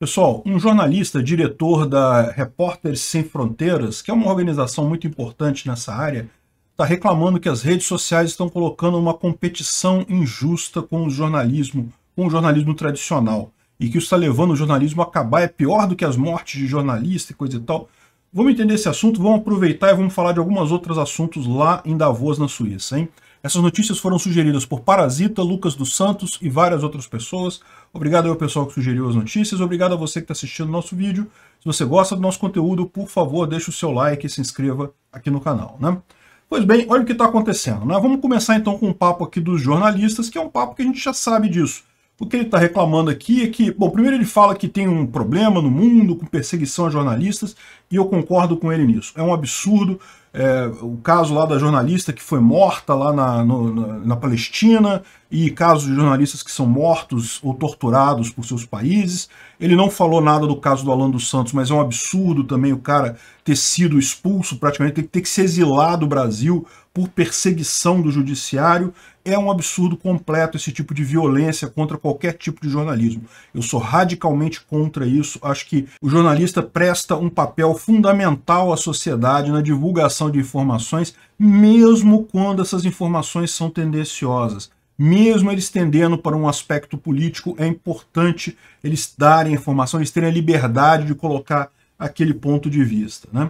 Pessoal, um jornalista, diretor da Repórteres Sem Fronteiras, que é uma organização muito importante nessa área, está reclamando que as redes sociais estão colocando uma competição injusta com o jornalismo, com o jornalismo tradicional, e que isso está levando o jornalismo a acabar, é pior do que as mortes de jornalista e coisa e tal. Vamos entender esse assunto, vamos aproveitar e vamos falar de alguns outros assuntos lá em Davos, na Suíça, hein? Essas notícias foram sugeridas por Parasita, Lucas dos Santos e várias outras pessoas. Obrigado ao pessoal que sugeriu as notícias, obrigado a você que está assistindo o nosso vídeo. Se você gosta do nosso conteúdo, por favor, deixe o seu like e se inscreva aqui no canal. Né? Pois bem, olha o que está acontecendo. Né? Vamos começar então com um papo aqui dos jornalistas, que é um papo que a gente já sabe disso. O que ele está reclamando aqui é que, bom, primeiro ele fala que tem um problema no mundo com perseguição a jornalistas, e eu concordo com ele nisso. É um absurdo é, o caso lá da jornalista que foi morta lá na, no, na, na, Palestina e casos de jornalistas que são mortos ou torturados por seus países. Ele não falou nada do caso do Alan dos Santos, mas é um absurdo também o cara ter sido expulso praticamente, ter, ter que se exilar do Brasil por perseguição do judiciário. É um absurdo completo esse tipo de violência contra qualquer tipo de jornalismo. Eu sou radicalmente contra isso. Acho que o jornalista presta um papel fundamental à sociedade na divulgação divulgação de informações, mesmo quando essas informações são tendenciosas. Mesmo eles tendendo para um aspecto político, é importante eles darem informação, eles terem a liberdade de colocar aquele ponto de vista. Né?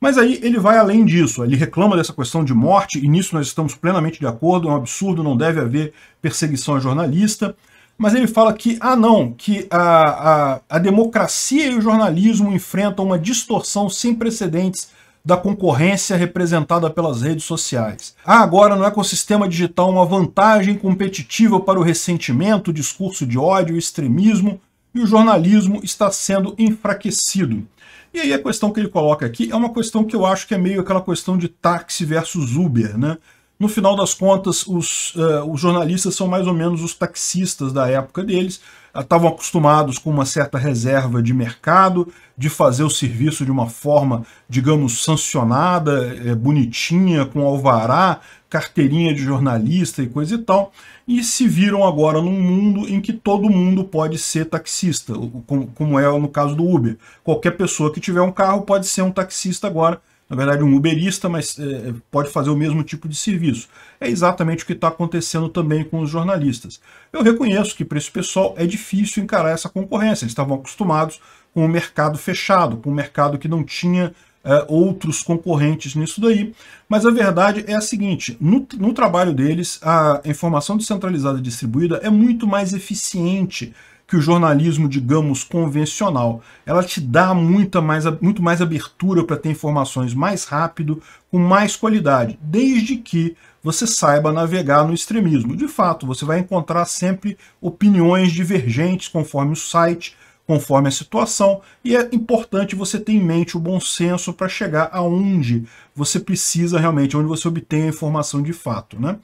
Mas aí ele vai além disso, ele reclama dessa questão de morte, e nisso nós estamos plenamente de acordo, é um absurdo, não deve haver perseguição a jornalista, mas ele fala que, ah não, que a, a, a democracia e o jornalismo enfrentam uma distorção sem precedentes da concorrência representada pelas redes sociais. Há ah, agora no ecossistema é digital uma vantagem competitiva para o ressentimento, o discurso de ódio, o extremismo, e o jornalismo está sendo enfraquecido. E aí a questão que ele coloca aqui é uma questão que eu acho que é meio aquela questão de táxi versus Uber, né? No final das contas, os, uh, os jornalistas são mais ou menos os taxistas da época deles, estavam acostumados com uma certa reserva de mercado, de fazer o serviço de uma forma, digamos, sancionada, é, bonitinha, com alvará, carteirinha de jornalista e coisa e tal, e se viram agora num mundo em que todo mundo pode ser taxista, como, como é no caso do Uber. Qualquer pessoa que tiver um carro pode ser um taxista agora, na verdade, um uberista, mas é, é, pode fazer o mesmo tipo de serviço. É exatamente o que está acontecendo também com os jornalistas. Eu reconheço que para esse pessoal é difícil encarar essa concorrência, eles estavam acostumados com o um mercado fechado, com um mercado que não tinha é, outros concorrentes nisso daí. Mas a verdade é a seguinte, no, no trabalho deles, a informação descentralizada e distribuída é muito mais eficiente que o jornalismo, digamos, convencional. Ela te dá muita mais, muito mais abertura para ter informações mais rápido, com mais qualidade, desde que você saiba navegar no extremismo. De fato, você vai encontrar sempre opiniões divergentes conforme o site, conforme a situação, e é importante você ter em mente o bom senso para chegar aonde você precisa realmente, onde você obtém a informação de fato. Né?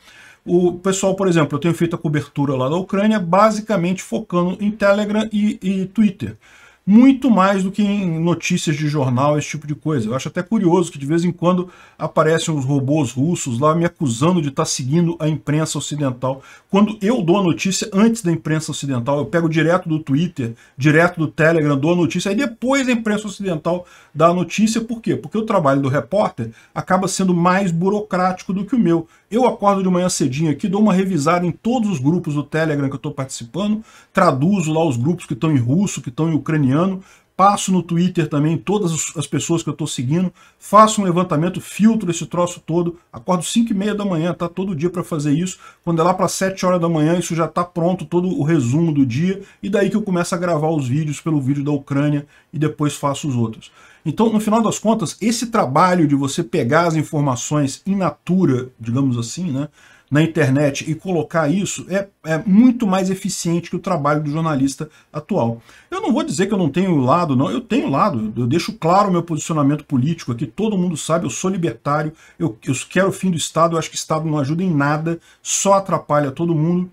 O pessoal, por exemplo, eu tenho feito a cobertura lá da Ucrânia basicamente focando em Telegram e, e Twitter muito mais do que em notícias de jornal, esse tipo de coisa. Eu acho até curioso que de vez em quando aparecem uns robôs russos lá me acusando de estar tá seguindo a imprensa ocidental. Quando eu dou a notícia antes da imprensa ocidental, eu pego direto do Twitter, direto do Telegram, dou a notícia, aí depois a imprensa ocidental dá a notícia. Por quê? Porque o trabalho do repórter acaba sendo mais burocrático do que o meu. Eu acordo de manhã cedinho aqui, dou uma revisada em todos os grupos do Telegram que eu estou participando, traduzo lá os grupos que estão em russo, que estão em ucraniano, acompanhando, passo no Twitter também todas as pessoas que eu estou seguindo, faço um levantamento, filtro esse troço todo, acordo 5 e meia da manhã, tá todo dia para fazer isso, quando é lá para 7 horas da manhã isso já tá pronto, todo o resumo do dia, e daí que eu começo a gravar os vídeos pelo vídeo da Ucrânia e depois faço os outros. Então, no final das contas, esse trabalho de você pegar as informações in natura, digamos assim, né, na internet e colocar isso é, é muito mais eficiente que o trabalho do jornalista atual. Eu não vou dizer que eu não tenho lado, não. Eu tenho lado. Eu deixo claro o meu posicionamento político aqui. Todo mundo sabe, eu sou libertário. Eu, eu quero o fim do Estado. Eu acho que o Estado não ajuda em nada, só atrapalha todo mundo.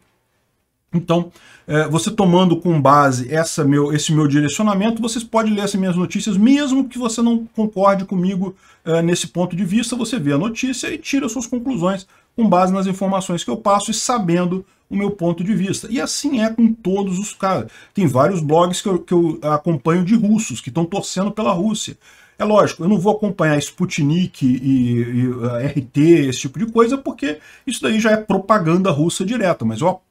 Então, é, você tomando com base essa meu, esse meu direcionamento, vocês podem ler as minhas notícias, mesmo que você não concorde comigo é, nesse ponto de vista, você vê a notícia e tira suas conclusões com base nas informações que eu passo e sabendo o meu ponto de vista. E assim é com todos os caras. Tem vários blogs que eu, que eu acompanho de russos que estão torcendo pela Rússia. É lógico, eu não vou acompanhar Sputnik e, e eh, RT, esse tipo de coisa, porque isso daí já é propaganda russa direta, mas eu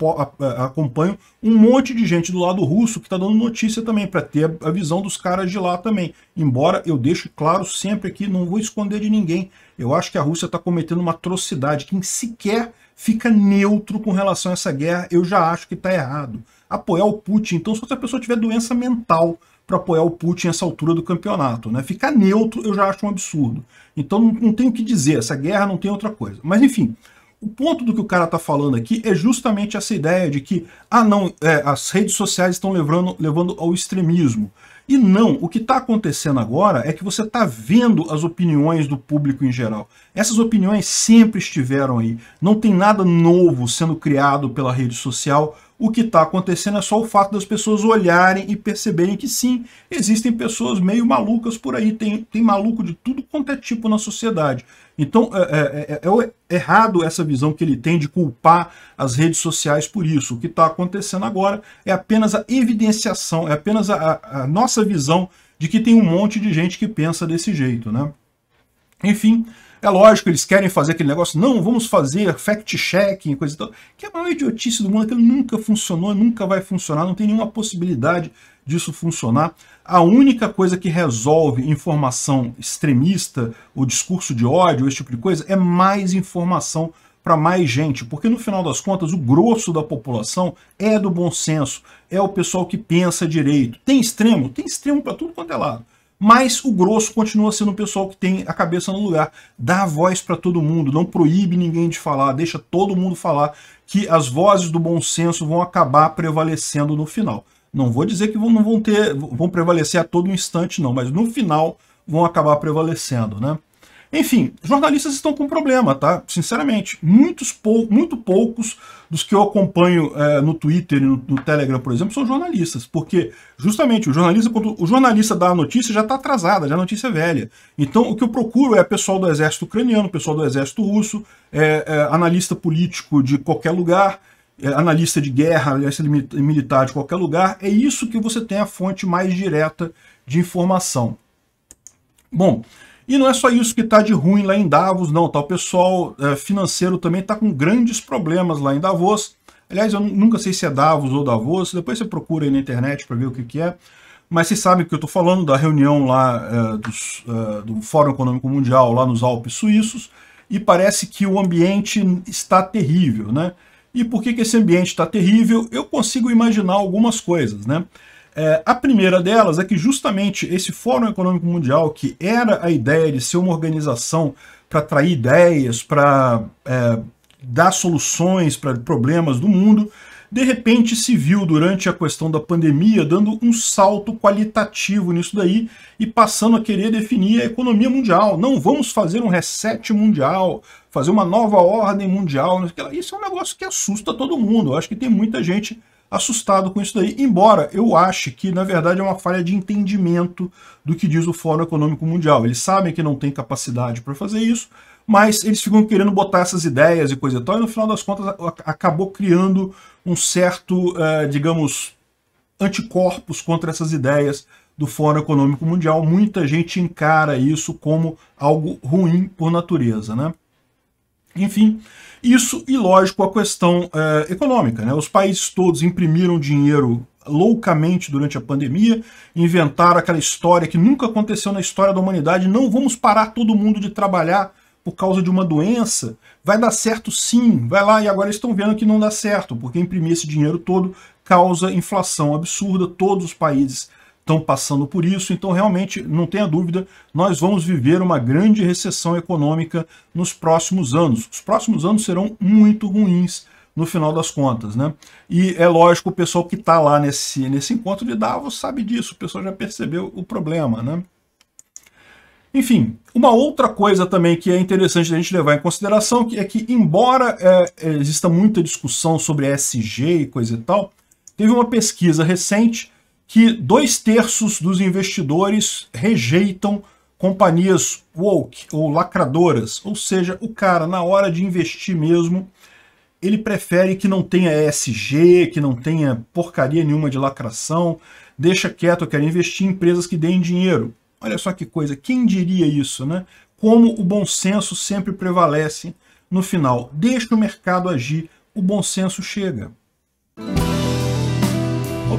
acompanho um monte de gente do lado russo que está dando notícia também, para ter a visão dos caras de lá também. Embora eu deixe claro sempre aqui, não vou esconder de ninguém, eu acho que a Rússia está cometendo uma atrocidade, quem sequer fica neutro com relação a essa guerra, eu já acho que está errado. Apoiar o Putin, então, se a pessoa tiver doença mental, para apoiar o Putin nessa altura do campeonato. Né? Ficar neutro eu já acho um absurdo. Então não, não tem o que dizer, essa guerra não tem outra coisa. Mas enfim, o ponto do que o cara está falando aqui é justamente essa ideia de que, ah não, é, as redes sociais estão levando, levando ao extremismo. E não, o que está acontecendo agora é que você está vendo as opiniões do público em geral. Essas opiniões sempre estiveram aí. Não tem nada novo sendo criado pela rede social o que está acontecendo é só o fato das pessoas olharem e perceberem que sim, existem pessoas meio malucas por aí, tem, tem maluco de tudo quanto é tipo na sociedade. Então é, é, é, é, é errado essa visão que ele tem de culpar as redes sociais por isso. O que está acontecendo agora é apenas a evidenciação, é apenas a, a nossa visão de que tem um monte de gente que pensa desse jeito, né? Enfim, é lógico, eles querem fazer aquele negócio, não, vamos fazer fact-checking, coisa e tal, que é a maior idiotice do mundo, que nunca funcionou, nunca vai funcionar, não tem nenhuma possibilidade disso funcionar. A única coisa que resolve informação extremista, o discurso de ódio, esse tipo de coisa, é mais informação para mais gente, porque no final das contas o grosso da população é do bom senso, é o pessoal que pensa direito. Tem extremo? Tem extremo para tudo quanto é lado mas o grosso continua sendo o pessoal que tem a cabeça no lugar. Dá voz para todo mundo, não proíbe ninguém de falar, deixa todo mundo falar, que as vozes do bom senso vão acabar prevalecendo no final. Não vou dizer que vão, não vão ter, vão prevalecer a todo instante, não, mas no final vão acabar prevalecendo, né? Enfim, jornalistas estão com problema, tá? Sinceramente, muitos pou, muito poucos dos que eu acompanho é, no Twitter e no, no, Telegram, por exemplo, são jornalistas, porque justamente o jornalista, quando o jornalista dá a notícia, já está atrasada, já a notícia é velha. Então, o que eu procuro é pessoal do exército ucraniano, pessoal do exército russo, é, é, analista político de qualquer lugar, é, analista de guerra, analista militar de qualquer lugar. É isso que você tem a fonte mais direta de informação. Bom, e não é só isso que está de ruim lá em Davos, não. Tá? O pessoal é, financeiro também está com grandes problemas lá em Davos. Aliás, eu nunca sei se é Davos ou Davos, depois você procura aí na internet para ver o que, que é. Mas vocês sabem que eu estou falando da reunião lá é, dos, é, do Fórum Econômico Mundial, lá nos Alpes Suíços, e parece que o ambiente está terrível, né? E por que, que esse ambiente está terrível? Eu consigo imaginar algumas coisas, né? É, a primeira delas é que justamente esse Fórum Econômico Mundial, que era a ideia de ser uma organização para atrair ideias, para é, dar soluções para problemas do mundo, de repente se viu durante a questão da pandemia dando um salto qualitativo nisso daí e passando a querer definir a economia mundial. Não vamos fazer um reset mundial, fazer uma nova ordem mundial. Isso é um negócio que assusta todo mundo. Eu acho que tem muita gente assustado com isso daí, embora eu ache que, na verdade, é uma falha de entendimento do que diz o Fórum Econômico Mundial. Eles sabem que não tem capacidade para fazer isso, mas eles ficam querendo botar essas ideias e coisa e tal, e no final das contas acabou criando um certo, eh, digamos, anticorpos contra essas ideias do Fórum Econômico Mundial. Muita gente encara isso como algo ruim por natureza, né? Enfim, isso e, lógico, a questão é, econômica. Né? Os países todos imprimiram dinheiro loucamente durante a pandemia, inventaram aquela história que nunca aconteceu na história da humanidade, não vamos parar todo mundo de trabalhar por causa de uma doença, vai dar certo sim, vai lá, e agora estão vendo que não dá certo, porque imprimir esse dinheiro todo causa inflação absurda, todos os países estão passando por isso, então realmente, não tenha dúvida, nós vamos viver uma grande recessão econômica nos próximos anos. Os próximos anos serão muito ruins no final das contas, né? E é lógico, o pessoal que está lá nesse, nesse encontro de Davos sabe disso, o pessoal já percebeu o problema, né? Enfim, uma outra coisa também que é interessante a gente levar em consideração é que, embora é, exista muita discussão sobre SG e coisa e tal, teve uma pesquisa recente que dois terços dos investidores rejeitam companhias woke ou lacradoras, ou seja, o cara na hora de investir mesmo, ele prefere que não tenha ESG, que não tenha porcaria nenhuma de lacração, deixa quieto, eu quero investir em empresas que deem dinheiro. Olha só que coisa, quem diria isso, né? Como o bom senso sempre prevalece no final. Deixa o mercado agir, o bom senso chega.